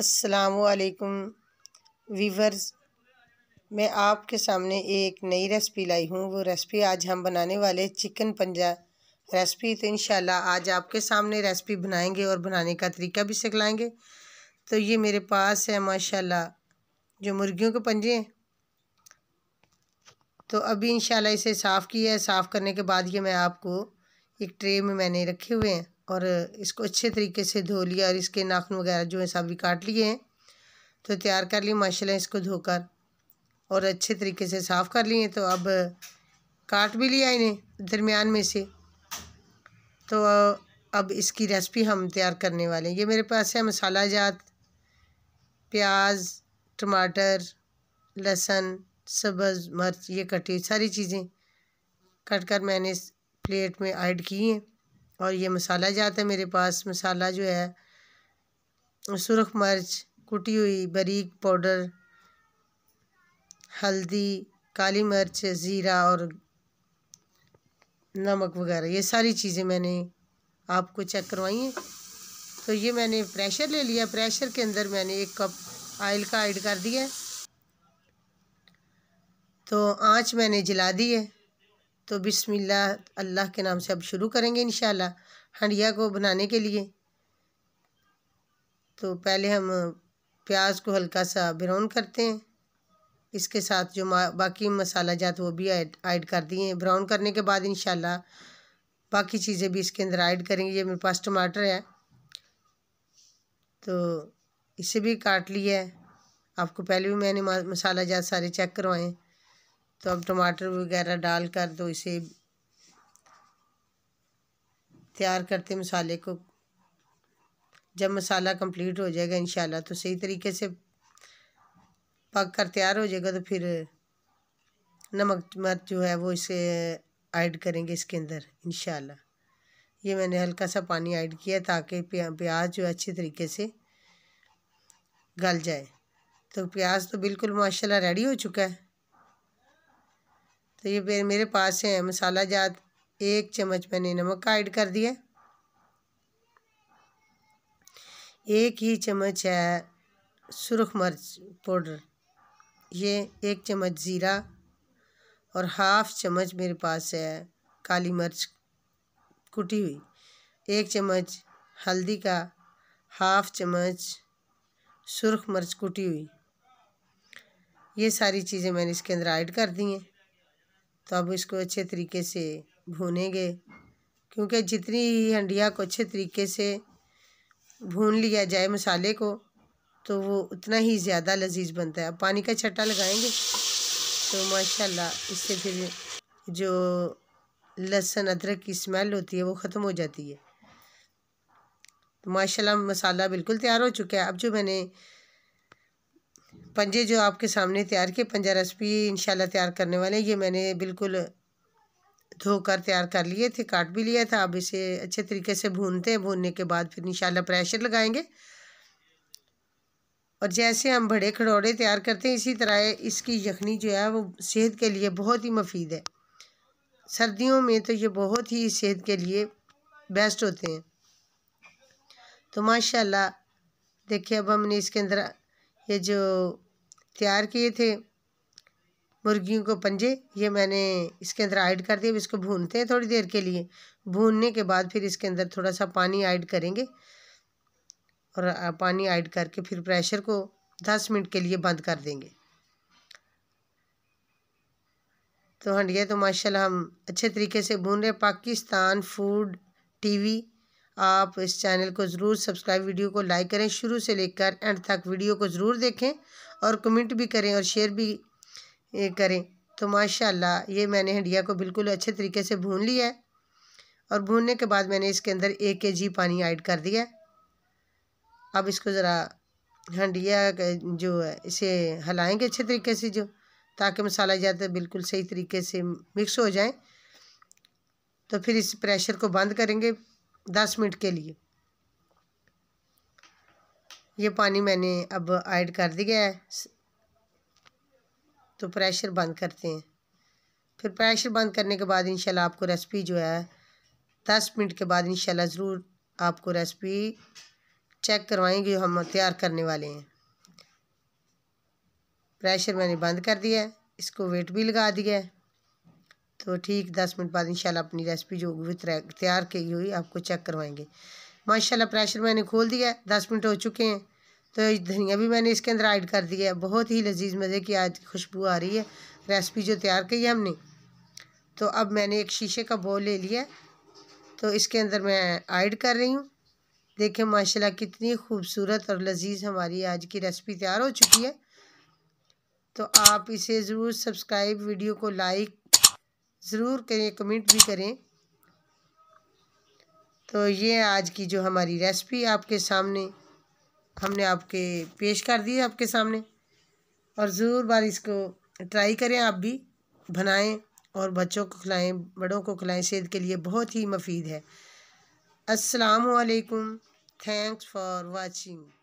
असलकुम वीवर्स मैं आपके सामने एक नई रेसिपी लाई हूँ वो रेसिपी आज हम बनाने वाले चिकन पंजा रेसिपी तो इन आज आपके सामने रेसिपी बनाएंगे और बनाने का तरीका भी सिखलाएंगे तो ये मेरे पास है माशाल्लाह जो मुर्गियों के पंजे हैं तो अभी इन इसे साफ़ किया है साफ़ करने के बाद ये मैं आपको एक ट्रे में मैंने रखे हुए हैं और इसको अच्छे तरीके से धो लिया और इसके नाखून वगैरह जो है सब भी काट लिए हैं तो तैयार कर लिए माशाल्लाह इसको धोकर और अच्छे तरीके से साफ़ कर लिए तो अब काट भी लिया इन्हें दरमियान में से तो अब इसकी रेसिपी हम तैयार करने वाले हैं ये मेरे पास है मसाला जात प्याज टमाटर लहसन सब्ज़ मिर्च ये कटी सारी चीज़ें कट कर मैंने इस प्लेट में ऐड की हैं और ये मसाला जाता है मेरे पास मसाला जो है सुरख मर्च कुटी हुई बारीक पाउडर हल्दी काली मिर्च ज़ीरा और नमक वगैरह ये सारी चीज़ें मैंने आपको चेक करवाई हैं तो ये मैंने प्रेशर ले लिया प्रेशर के अंदर मैंने एक कप आयल का ऐड कर दिया तो आंच मैंने जला दी है तो बिसमिल्ला अल्लाह के नाम से अब शुरू करेंगे इन हंडिया को बनाने के लिए तो पहले हम प्याज को हल्का सा ब्राउन करते हैं इसके साथ जो बाकी मसाला जात वो भी ऐड ऐड कर दिए हैं ब्राउन करने के बाद इन बाकी चीज़ें भी इसके अंदर ऐड करेंगे ये मेरे पास टमाटर है तो इसे भी काट लिया है आपको पहले भी मैंने मसाला जात सारे चेक करवाएँ तो अब टमाटर वगैरह डालकर तो इसे तैयार करते मसाले को जब मसाला कंप्लीट हो जाएगा इंशाल्लाह तो सही तरीके से पक कर तैयार हो जाएगा तो फिर नमक मिर्च जो है वो इसे ऐड करेंगे इसके अंदर इंशाल्लाह ये मैंने हल्का सा पानी ऐड किया ताकि प्याज जो अच्छे तरीके से गल जाए तो प्याज तो बिल्कुल माशाल्लाह रेडी हो चुका है तो ये मेरे पास है मसाला जात एक चम्मच मैंने नमक का ऐड कर दिया एक ही चम्मच है सुरख मर्च पाउडर ये एक चम्मच ज़ीरा और हाफ चम्मच मेरे पास है काली मिर्च कुटी हुई एक चम्मच हल्दी का हाफ चम्मच सुरख मिर्च कुटी हुई ये सारी चीज़ें मैंने इसके अंदर ऐड कर दी हैं तो अब इसको अच्छे तरीके से भूनेंगे क्योंकि जितनी ही हंडिया को अच्छे तरीके से भून लिया जाए मसाले को तो वो उतना ही ज़्यादा लजीज बनता है अब पानी का छट्टा लगाएंगे तो माशाल्लाह इससे फिर जो लहसुन अदरक की स्मेल होती है वो ख़त्म हो जाती है तो माशाल्लाह मसाला बिल्कुल तैयार हो चुका है अब जो मैंने पंजे जो आपके सामने तैयार किए पंजा रेसिपी इंशाल्लाह तैयार करने वाले ये मैंने बिल्कुल धोकर तैयार कर लिए थे काट भी लिया था अब इसे अच्छे तरीके से भूनते हैं भूनने के बाद फिर इंशाल्लाह प्रेशर लगाएंगे और जैसे हम बड़े खड़ौड़े तैयार करते हैं इसी तरह इसकी यखनी जो है वो सेहत के लिए बहुत ही मफीद है सर्दियों में तो ये बहुत ही सेहत के लिए बेस्ट होते हैं तो माशाल्लाह देखिए अब हमने इसके अंदर ये जो तैयार किए थे मुर्गियों को पंजे ये मैंने इसके अंदर ऐड कर दिया अब इसको भूनते हैं थोड़ी देर के लिए भूनने के बाद फिर इसके अंदर थोड़ा सा पानी ऐड करेंगे और पानी ऐड करके फिर प्रेशर को दस मिनट के लिए बंद कर देंगे तो हंडिया तो माशाल्लाह हम अच्छे तरीके से भून रहे पाकिस्तान फूड टीवी आप इस चैनल को ज़रूर सब्सक्राइब वीडियो को लाइक करें शुरू से लेकर एंड तक वीडियो को ज़रूर देखें और कमेंट भी करें और शेयर भी करें तो माशाल्लाह ये मैंने हंडिया को बिल्कुल अच्छे तरीके से भून लिया है और भूनने के बाद मैंने इसके अंदर एक के जी पानी ऐड कर दिया अब इसको ज़रा हंडिया जो है इसे हलाएँगे अच्छे तरीके से जो ताकि मसाला ज़्यादा बिल्कुल सही तरीके से मिक्स हो जाए तो फिर इस प्रेशर को बंद करेंगे दस मिनट के लिए ये पानी मैंने अब ऐड कर दिया है तो प्रेशर बंद करते हैं फिर प्रेशर बंद करने के बाद इंशाल्लाह आपको रेसिपी जो है दस मिनट के बाद इंशाल्लाह ज़रूर आपको रेसिपी चेक करवाएंगे हम तैयार करने वाले हैं प्रेशर मैंने बंद कर दिया है इसको वेट भी लगा दिया है तो ठीक दस मिनट बाद इंशाल्लाह अपनी रेसिपी जो भी तैयार की हुई आपको चेक करवाएंगे माशाल्लाह प्रेशर मैंने खोल दिया है दस मिनट हो चुके हैं तो धनिया भी मैंने इसके अंदर ऐड कर दिया है बहुत ही लजीज मज़े की आज खुशबू आ रही है रेसिपी जो तैयार की है हमने तो अब मैंने एक शीशे का बोल ले लिया तो इसके अंदर मैं ऐड कर रही हूँ देखें माशाल्लाह कितनी खूबसूरत और लजीज हमारी आज की रेसिपी तैयार हो चुकी है तो आप इसे ज़रूर सब्सक्राइब वीडियो को लाइक ज़रूर करें कमेंट भी करें तो ये आज की जो हमारी रेसिपी आपके सामने हमने आपके पेश कर दी है आपके सामने और ज़रूर बार इसको ट्राई करें आप भी बनाएं और बच्चों को खिलाएं बड़ों को खिलाएं सेहत के लिए बहुत ही मफीद है अस्सलाम वालेकुम थैंक्स फॉर वाचिंग